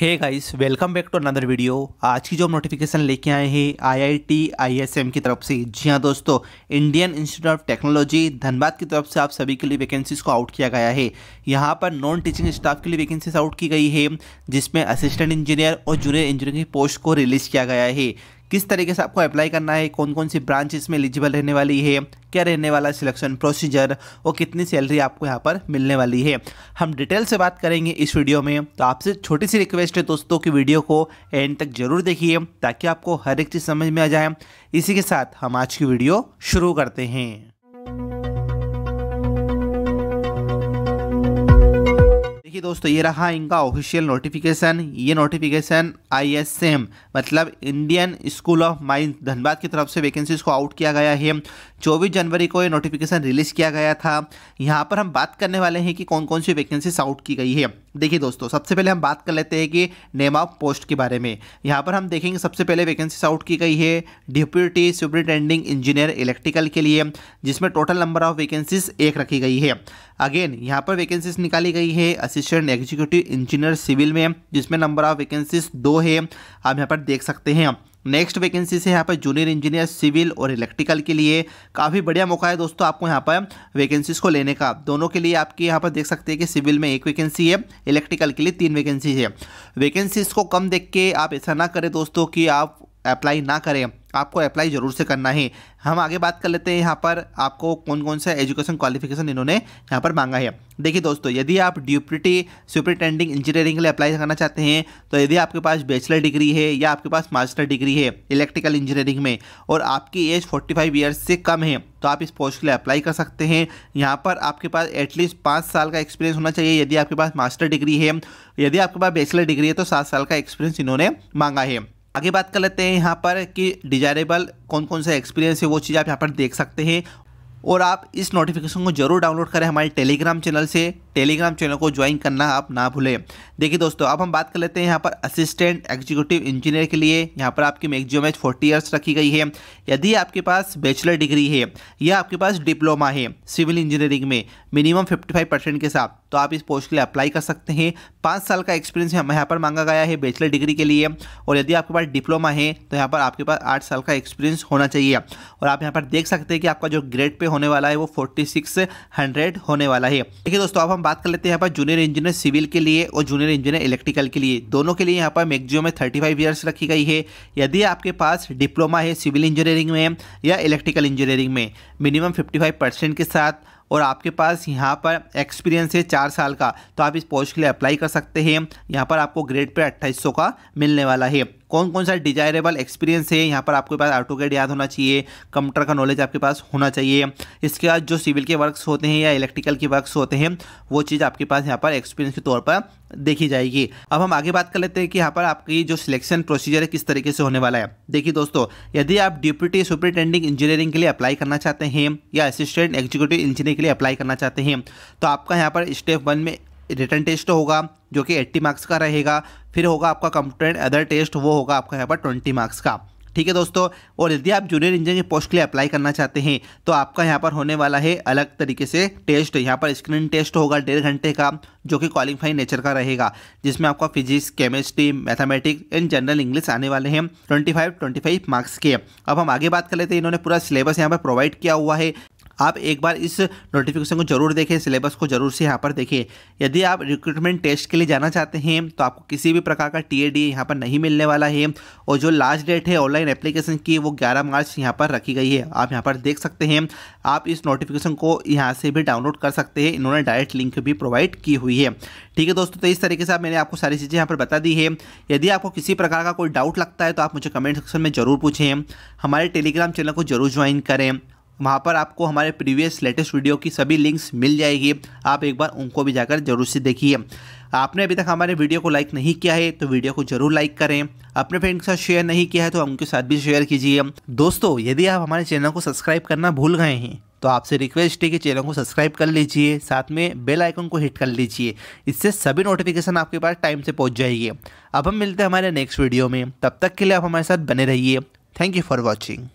hey guys welcome back to another video आज की जो नोटिफिकेशन लेके आए हैं आईआईटी आईएसएम की तरफ से जी हाँ दोस्तों Indian Institute of Technology Dhanbad की तरफ से आप सभी के लिए वैकेंसीज को आउट किया गया है यहाँ पर नॉन टीचिंग स्टाफ के लिए वैकेंसीज आउट की गई है जिसमें असिस्टेंट इंजीनियर और जूनियर इंजीनियर की पोस्ट को रिलीज़ किया गया है किस तरीके से आपको अप्लाई करना है कौन कौन सी ब्रांच इसमें एलिजिबल रहने वाली है क्या रहने वाला सिलेक्शन प्रोसीजर और कितनी सैलरी आपको यहाँ पर मिलने वाली है हम डिटेल से बात करेंगे इस वीडियो में तो आपसे छोटी सी रिक्वेस्ट है दोस्तों की वीडियो को एंड तक जरूर देखिए ताकि आपको हर एक चीज़ समझ में आ जाए इसी के साथ हम आज की वीडियो शुरू करते हैं देखिए दोस्तों ये रहा इनका ऑफिशियल नोटिफिकेशन ये नोटिफिकेशन आई एस एम मतलब Indian School of Mines Dhanbad की तरफ से वैकेंसीज को आउट किया गया है चौबीस जनवरी को ये नोटिफिकेशन रिलीज किया गया था यहाँ पर हम बात करने वाले हैं कि कौन कौन सी वैकेंसीज आउट की गई है देखिए दोस्तों सबसे पहले हम बात कर लेते हैं कि नेम ऑफ पोस्ट के बारे में यहाँ पर हम देखेंगे सबसे पहले वैकेंसीज आउट की गई है डिप्यूटी सुपरिटेंडिंग इंजीनियर इलेक्ट्रिकल के लिए जिसमें टोटल नंबर ऑफ वैकेंसीज एक रखी गई है अगेन यहाँ पर वैकेंसीज निकाली गई है असिस्टेंट एग्जीक्यूटिव इंजीनियर सिविल में जिसमें नंबर ऑफ वैकेंसीज दो है आप यहाँ पर देख सकते हैं नेक्स्ट वैकेंसी से यहाँ पर जूनियर इंजीनियर सिविल और इलेक्ट्रिकल के लिए काफ़ी बढ़िया मौका है दोस्तों आपको यहाँ पर वैकेंसीज को लेने का दोनों के लिए आपके यहाँ पर देख सकते हैं कि सिविल में एक वैकेंसी है इलेक्ट्रिकल के लिए तीन वैकेंसी है वैकेंसीज को कम देख के आप ऐसा ना करें दोस्तों कि आप अप्लाई ना करें आपको अप्लाई ज़रूर से करना है हम आगे बात कर लेते हैं यहाँ पर आपको कौन कौन सा एजुकेशन क्वालिफिकेशन इन्होंने यहाँ पर मांगा है देखिए दोस्तों यदि आप ड्यूप्रिटी सुपरिटेंडिंग इंजीनियरिंग के लिए अप्लाई करना चाहते हैं तो यदि आपके पास बैचलर डिग्री है या आपके पास मास्टर डिग्री है इलेक्ट्रिकल इंजीनियरिंग में और आपकी एज फोर्टी फाइव ईयर्स से कम है तो आप इस पोस्ट के लिए अप्लाई कर सकते हैं यहाँ पर आपके पास एटलीस्ट पाँच साल का एक्सपीरियंस होना चाहिए यदि आपके पास मास्टर डिग्री है यदि आपके पास बैचलर डिग्री है तो सात साल का एक्सपीरियंस इन्होंने मांगा है आगे बात कर लेते हैं यहाँ पर कि डिजायरेबल कौन कौन सा एक्सपीरियंस है वो चीज़ आप यहाँ पर देख सकते हैं और आप इस नोटिफिकेशन को जरूर डाउनलोड करें हमारे टेलीग्राम चैनल से टेलीग्राम चैनल को ज्वाइन करना आप ना भूलें देखिए दोस्तों अब हम बात कर लेते हैं यहाँ पर असिस्टेंट एग्जीक्यूटिव इंजीनियर के लिए यहाँ पर आपकी मैक्सिमम एज फोर्टी ईयर्स रखी गई है यदि आपके पास बैचलर डिग्री है या आपके पास डिप्लोमा है सिविल इंजीनियरिंग में मिनिमम फिफ्टी के साथ तो आप इस पोस्ट के लिए अप्लाई कर सकते हैं पाँच साल का एक्सपीरियंस यहाँ पर मांगा गया है बैचलर डिग्री के लिए और यदि आपके पास डिप्लोमा है तो यहाँ पर आपके पास आठ साल का एक्सपीरियंस होना चाहिए और आप यहाँ पर देख सकते हैं कि आपका जो ग्रेड पे होने वाला है वो फोर्टी होने वाला है देखिए दोस्तों अब हम बात कर लेते हैं यहाँ पर जूनियर इंजीनियर सिविल के लिए और जूनियर इंजीनियर इलेक्ट्रिकल के लिए दोनों के लिए यहाँ पर मैक्सिमम में थर्टी फाइव ईयर्स रखी गई है यदि आपके पास डिप्लोमा है सिविल इंजीनियरिंग में या इलेक्ट्रिकल इंजीनियरिंग में मिनिमम फिफ्टी फाइव परसेंट के साथ और आपके पास यहाँ पर एक्सपीरियंस है चार साल का तो आप इस पोस्ट के लिए अप्लाई कर सकते हैं यहाँ पर आपको ग्रेड पे अट्ठाईस का मिलने वाला है कौन कौन सा डिजायरेबल एक्सपीरियंस है यहाँ पर आपके पास ऑटो गेड याद होना चाहिए कंप्यूटर का नॉलेज आपके पास होना चाहिए इसके बाद जो सिविल के वर्क्स होते हैं या इलेक्ट्रिकल के वर्क्स होते हैं वो चीज़ आपके पास यहाँ पर एक्सपीरियंस के तौर पर देखी जाएगी अब हम आगे बात कर लेते हैं कि यहाँ पर आपकी जो सिलेक्शन प्रोसीजर है किस तरीके से होने वाला है देखिए दोस्तों यदि आप डिप्यूटी सुपरिटेंडिंग इंजीनियरिंग के लिए अप्लाई करना चाहते हैं या असिस्टेंट एग्जीक्यूटिव इंजीनियर के लिए अप्लाई करना चाहते हैं तो आपका यहाँ पर स्टेप वन में रिटर्न टेस्ट तो होगा जो कि 80 मार्क्स का रहेगा फिर होगा आपका कंप्यूटर अदर टेस्ट वो होगा आपका यहाँ पर ट्वेंटी मार्क्स का ठीक है दोस्तों और यदि आप जूनियर इंजीनियर की पोस्ट के लिए अप्लाई करना चाहते हैं तो आपका यहाँ पर होने वाला है अलग तरीके से टेस्ट यहाँ पर स्क्रीन टेस्ट होगा डेढ़ घंटे का जो कि क्वालिफाइंग नेचर का रहेगा जिसमें आपका physics chemistry mathematics and general English आने वाले हैं 25 25 मार्क्स के अब हम आगे बात कर लेते हैं इन्होंने पूरा सिलेबस यहाँ पर प्रोवाइड किया हुआ है आप एक बार इस नोटिफिकेशन को जरूर देखें सिलेबस को जरूर से यहाँ पर देखें यदि आप रिक्रूटमेंट टेस्ट के लिए जाना चाहते हैं तो आपको किसी भी प्रकार का टी ए डी यहाँ पर नहीं मिलने वाला है और जो लास्ट डेट है ऑनलाइन एप्लीकेशन की वो ग्यारह मार्च यहाँ पर रखी गई है आप यहाँ पर देख सकते हैं आप इस नोटिफिकेशन को यहाँ से भी डाउनलोड कर सकते हैं इन्होंने डायरेक्ट लिंक भी प्रोवाइड की हुई है ठीक है दोस्तों तो इस तरीके से आप मैंने आपको सारी चीज़ें यहाँ पर बता दी है यदि आपको किसी प्रकार का कोई डाउट लगता है तो आप मुझे कमेंट सेक्शन में ज़रूर पूछें हमारे टेलीग्राम चैनल को जरूर ज्वाइन करें वहाँ पर आपको हमारे प्रीवियस लेटेस्ट वीडियो की सभी लिंक्स मिल जाएगी आप एक बार उनको भी जाकर जरूर से देखिए आपने अभी तक हमारे वीडियो को लाइक नहीं किया है तो वीडियो को जरूर लाइक करें अपने फ्रेंड के साथ शेयर नहीं किया है तो उनके साथ भी शेयर कीजिए दोस्तों यदि आप हमारे चैनल को सब्सक्राइब करना भूल गए हैं तो आपसे रिक्वेस्ट है कि चैनल को सब्सक्राइब कर लीजिए साथ में बेल आइकन को हिट कर लीजिए इससे सभी नोटिफिकेशन आपके पास टाइम से पहुंच जाएगी अब हम मिलते हैं हमारे नेक्स्ट वीडियो में तब तक के लिए आप हमारे साथ बने रहिए थैंक यू फॉर वॉचिंग